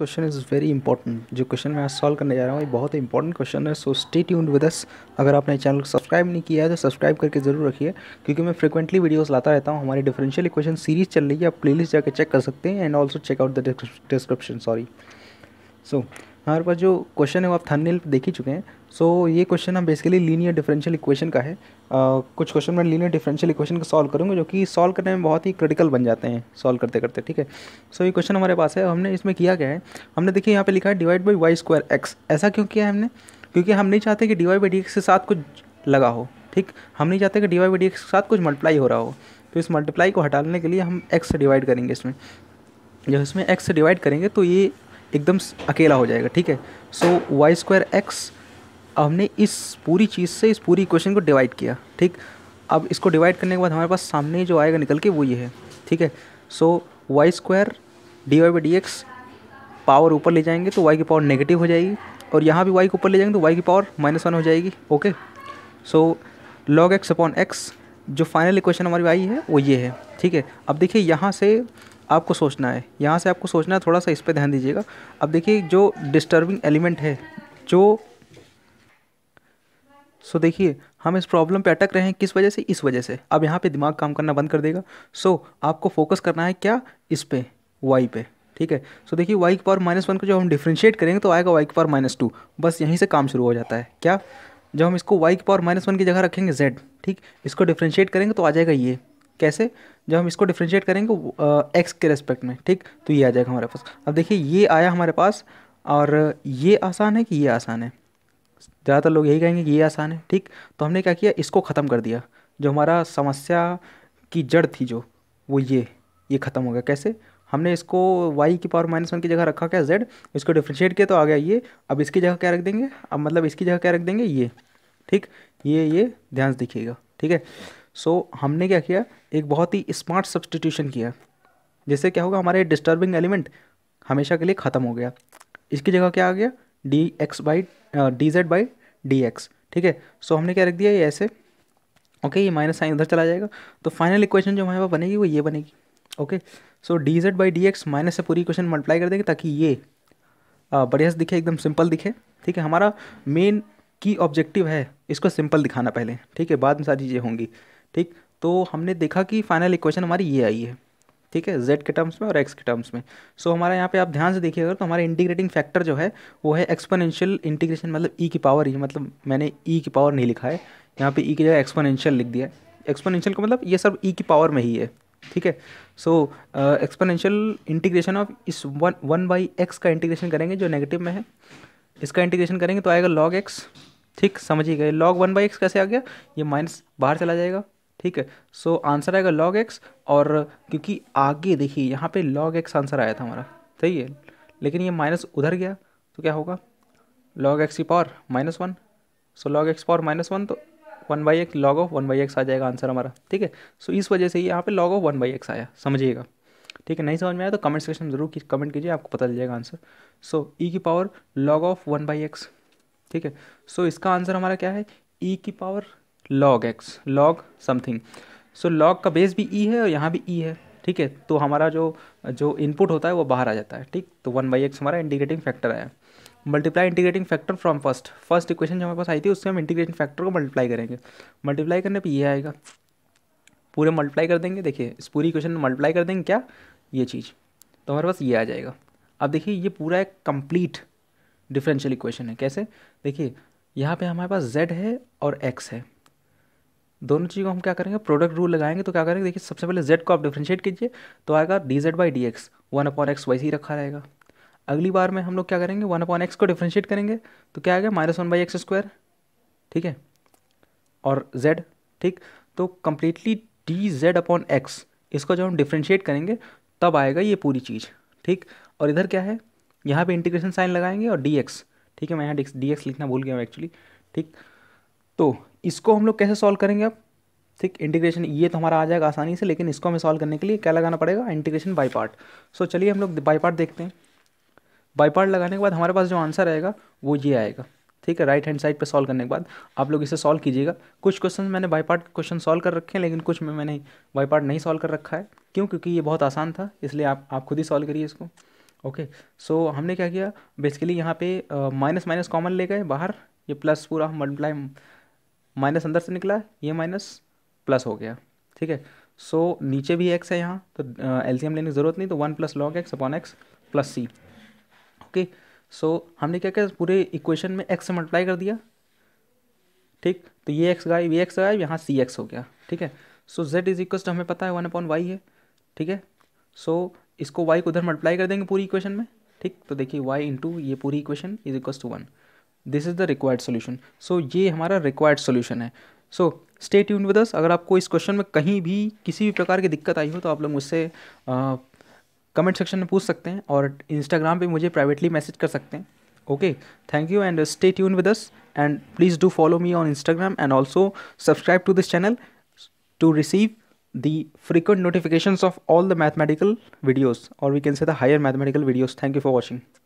question is very important जो question मैं आज सॉल्व करने जा रहा हूँ ये बहुत ही इंपॉर्टेंट क्वेश्चन है so stay tuned with us अगर आपने चैनल को सब्सक्राइब नहीं किया है तो सब्सक्राइब करके ज़रूर रखिए क्योंकि मैं फ्रिक्वेंटली वीडियोस लाता रहता हूँ हमारी डिफरेंशियल इक्वेशन सीरीज चल रही है आप प्लेलिस्ट जाकर चेक कर सकते हैं and also check out the description sorry so हमारे पास जो क्वेश्चन है वो आप थंबनेल पे देख ही चुके हैं सो so, ये क्वेश्चन हम बेसिकली लीनियर डिफरेंशियल इक्वेशन का है uh, कुछ क्वेश्चन मैं लीनियर डिफरेंशियल इक्वेशन का सॉल्व करूँगा जो कि सॉल्व करने में बहुत ही क्रिटिकल बन जाते हैं सॉल्व करते करते ठीक है सो ये क्वेश्चन हमारे पास है हमने इसमें किया गया है हमने देखिए यहाँ पर लिखा है divide by y square x ऐसा क्यों किया है हमने क्योंकि हम नहीं चाहते कि डिवाइड बाई डी के साथ कुछ लगा हो ठीक हम नहीं चाहते कि डिवाइड बाई डी के साथ कुछ मल्टीप्लाई हो रहा हो तो इस मल्टीप्लाई को हटाने के लिए हम एक्स से डिवाइड करेंगे इसमें जब इसमें एक्स से डिवाइड करेंगे तो ये एकदम अकेला हो जाएगा ठीक है सो वाई स्क्वायर एक्स हमने इस पूरी चीज़ से इस पूरी इक्वेशन को डिवाइड किया ठीक अब इसको डिवाइड करने के बाद हमारे पास सामने जो आएगा निकल के वो ये है ठीक है so y square d y by d x power ऊपर ले जाएंगे तो वाई की पावर नेगेटिव हो जाएगी और यहाँ भी वाई को ऊपर ले जाएंगे तो वाई की पावर माइनस वन हो जाएगी okay so log x upon x जो फाइनल इक्वेशन हमारी आई है वो ये है ठीक है अब देखिए यहाँ से आपको सोचना है यहाँ से आपको सोचना है थोड़ा सा इस पर ध्यान दीजिएगा अब देखिए जो डिस्टर्बिंग एलिमेंट है जो सो so, देखिए हम इस प्रॉब्लम पे अटक रहे हैं किस वजह से इस वजह से अब यहाँ पे दिमाग काम करना बंद कर देगा सो so, आपको फोकस करना है क्या इस पे वाई पे ठीक है सो so, देखिए वाई की पावर माइनस वन को जब हम डिफ्रेंशिएट करेंगे तो आएगा वाई की पावर माइनस टू बस यहीं से काम शुरू हो जाता है क्या जब हम इसको वाई की पावर माइनस वन की जगह रखेंगे जेड ठीक इसको डिफ्रेंशिएट करेंगे तो आ जाएगा ये कैसे जब हम इसको डिफ्रेंशिएट करेंगे एक्स के रेस्पेक्ट में ठीक तो ये आ जाएगा हमारे पास अब देखिए ये आया हमारे पास और ये आसान है कि ये आसान है ज़्यादातर लोग यही कहेंगे कि ये आसान है ठीक तो हमने क्या किया इसको ख़त्म कर दिया जो हमारा समस्या की जड़ थी जो वो ये ये ख़त्म हो गया कैसे हमने इसको y की पावर माइनस वन की जगह रखा क्या z इसको डिफ्रेंशिएट किया तो आ गया ये अब इसकी जगह क्या रख देंगे अब मतलब इसकी जगह क्या रख देंगे ये ठीक ये ये ध्यान से दिखिएगा ठीक है सो so, हमने क्या किया एक बहुत ही स्मार्ट सब्सटीट्यूशन किया जिससे क्या होगा हमारे डिस्टर्बिंग एलिमेंट हमेशा के लिए ख़त्म हो गया इसकी जगह क्या आ गया d x by d z by d x ठीक है सो हमने क्या रख दिया ये ऐसे ओके ये माइनस साइन उधर चला जाएगा तो फाइनल इक्वेशन जो हमारे पास बनेगी वो ये बनेगी okay so d z by d x minus से पूरी इक्वेशन मल्टीप्लाई कर देंगे ताकि ये बढ़िया से दिखे एकदम सिंपल दिखे ठीक है हमारा मेन की ऑब्जेक्टिव है इसको सिंपल दिखाना पहले ठीक है बाद में सारी चीज़ें होंगी ठीक तो हमने देखा कि फाइनल इक्वेशन हमारी ये आई है ठीक है z के टर्म्स में और x के टर्म्स में सो so, हमारा यहाँ पे आप ध्यान से देखिएगा तो हमारा इंटीग्रेटिंग फैक्टर जो है वो है एक्सपोनेंशियल इंटीग्रेशन मतलब e की पावर ही मतलब मैंने e की पावर नहीं लिखा है यहाँ पे e की जगह एक्सपोनेंशियल लिख दिया है एक्सपोनेंशियल का मतलब ये सब e की पावर में ही है ठीक है सो एक्सपोनेंशियल इंटीग्रेशन ऑफ इस वन वन बाई एक्स का इंटीग्रेशन करेंगे जो नेगेटिव में है इसका इंटीग्रेशन करेंगे तो आएगा लॉग एक्स ठीक समझिएगा लॉग वन बाई एक्स कैसे आ गया ये माइनस बाहर चला जाएगा ठीक है सो आंसर आएगा लॉग एक्स और क्योंकि आगे देखिए यहाँ पे लॉग एक्स आंसर आया था हमारा सही है लेकिन ये माइनस उधर गया तो क्या होगा लॉग एक्स की power minus one so log x power minus one तो one by x log of one by x आ जाएगा आंसर हमारा ठीक है सो इस वजह से यहाँ पे log of one by x आया समझिएगा ठीक है नहीं समझ में आया तो कमेंट सेक्शन में जरूर कमेंट कीजिए आपको पता चल जाएगा आंसर सो ई की power log of one by x ठीक है सो इसका आंसर हमारा क्या है ई e की power log x log something so log का बेस भी ई e है और यहाँ भी ई e है ठीक है तो हमारा जो जो इनपुट होता है वो बाहर आ जाता है ठीक तो वन बाई एक्स हमारा इंटीग्रेटिंग फैक्टर है multiply integrating factor from first first equation जो हमारे पास आई थी उससे हम इंटीग्रेटिंग फैक्टर को मल्टीप्लाई करेंगे मल्टीप्लाई करने पर ये आएगा पूरे मल्टीप्लाई कर देंगे देखिए इस पूरी इक्वेशन में मल्टीप्लाई कर देंगे क्या ये चीज़ तो हमारे पास ये आ जाएगा अब देखिए ये पूरा एक कम्प्लीट डिफरेंशियल इक्वेशन है कैसे देखिए यहाँ पर हमारे पास जेड है और एक्स है दोनों चीज़ों को हम क्या करेंगे प्रोडक्ट रूल लगाएंगे तो क्या करेंगे देखिए सबसे पहले जेड को आप डिफ्रेंशिएट कीजिए तो आएगा d z by d x one upon x वैसे ही रखा रहेगा अगली बार में हम लोग क्या करेंगे वन अपॉन एक्स को डिफ्रेंशिएट करेंगे तो क्या आएगा minus one by x square ठीक है और जेड ठीक तो completely d z upon x इसको जब हम डिफ्रेंशिएट करेंगे तब आएगा ये पूरी चीज़ ठीक और इधर क्या है यहाँ पे इंटीग्रेशन साइन लगाएंगे और डी एक्स ठीक है मैं यहाँ डी एक्स लिखना भूल गया हूँ एक्चुअली ठीक तो इसको हम लोग कैसे सॉल्व करेंगे अब ठीक इंटीग्रेशन ये तो हमारा आ जाएगा आसानी से लेकिन इसको हमें सॉल्व करने के लिए क्या लगाना पड़ेगा इंटीग्रेशन बाई पार्ट सो चलिए हम लोग बाई पार्ट देखते हैं बाई पार्ट लगाने के बाद हमारे पास जो आंसर आएगा वो ये आएगा ठीक है राइट हैंड साइड पे सॉल्व करने के बाद आप लोग इसे सॉल्व कीजिएगा कुछ क्वेश्चन मैंने बाई पार्ट क्वेश्चन सॉल्व कर रखे हैं लेकिन कुछ में मैंने बाई पार्ट नहीं सॉल्व कर रखा है क्यों क्योंकि ये बहुत आसान था इसलिए आप आप खुद ही सॉल्व करिए इसको ओके सो हमने क्या किया बेसिकली यहाँ पे माइनस माइनस कॉमन ले गए बाहर ये प्लस पूरा मल्टीप्लाई माइनस अंदर से निकला ये माइनस प्लस हो गया ठीक है सो so, नीचे भी एक्स है यहाँ तो एलसीएम लेने की ज़रूरत नहीं तो one plus log x upon x plus C okay so हमने क्या किया पूरे इक्वेशन में एक्स से मल्टीप्लाई कर दिया ठीक तो ये एक्स गायब ये एक्स गायब यहाँ सी एक्स हो गया ठीक है so z is equal to हमें पता है वन अपॉन वाई है ठीक है सो so, इसको वाई को उधर मल्टीप्लाई कर देंगे पूरी इक्वेशन में ठीक तो देखिए वाई इंटू ये पूरी equation is equal to one this is the required solution so ये हमारा रिक्वायर्ड सोल्यूशन है so stay tune with us अगर आपको इस क्वेश्चन में कहीं भी किसी भी प्रकार की दिक्कत आई हो तो आप लोग मुझसे कमेंट सेक्शन में पूछ सकते हैं और इंस्टाग्राम पे मुझे प्राइवेटली मैसेज कर सकते हैं okay thank you and stay tune with us and please do follow me on Instagram and also subscribe to this channel to receive the frequent notification of all the mathematical videos और we can say the higher mathematical videos thank you for watching